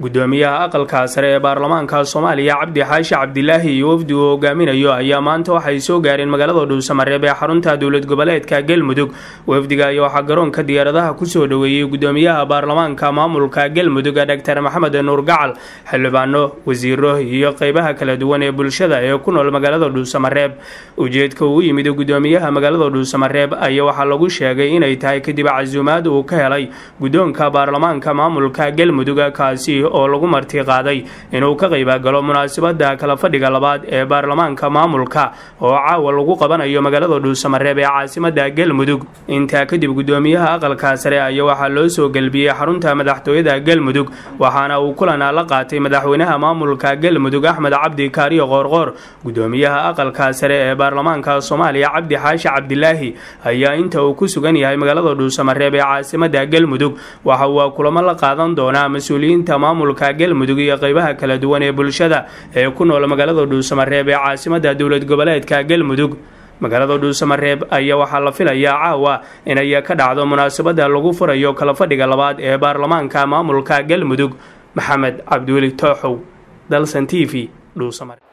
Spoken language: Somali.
gudoomiyaha aqalka sare ee baarlamaanka soomaaliya cabdixaashi cabdilaahi iyo wafdi uu hogaaminayo ayaa maanta waxay soo gaareen magaalada dhuusamareeb ee xarunta dowlad goboleedka galmudug wafdiga ayaa waxaa garoonka diyaaradaha kusoo dhoweeyey gudoomiyaha baarlamaanka maamulka galmudug dhogtar maxamed nuur gacal xildhibaano wasiiro iyo qeybaha kala duwan ee bulshada ee ku nool magaalada dhuusamareeb ujeedka uu yimid gudoomiyaha magaalada dhuusamareeb ayaa waxaa lagu sheegay inay tahay kadib casuumaad uu ka helay guddoonka baarlamaanka maamulka galmudug kaasi oo lagu marti qaaday inuu ka qaybagalo munaasabada kala fadhiga labaad ee baarlamaanka maamulka oo caawa lagu qabanayo magaalada dhuusamareeb ee caasimada galmudug intaa kadib gudoomiyaha aqalka sare ayaa waxaa loo soo gelbiyey xarunta madaxtooyada galmudug waxaana uu kulan la qaatay madaxweynaha maamulka galmudug axmed cabdi kaariyo qoorqoor gudoomiyaha aqalka sare ee baarlamaanka soomaaliya cabdi xaashi cabdilaahi ayaa inta uu ku sugan yahay magaalada dhuusamareeb ee caasimada galmudug waxa uu kulamo la qaadan doonaa mas-uuliyiinta maamulka galmudug iyo qeybaha kala duwan ee bulshada ee ku nool magaalada dhuusamareeb ee caasimada dowlad goboleedka galmudug magaalada dhuusamareeb ayaa waxaa la filayaa caawa inay ka dhacdo munaasabada lagu furayo kala fadhiga labaad ee baarlamaanka maamulka galmudug maxamed cabdiweli tooxow dalsan t v dhuusamareeb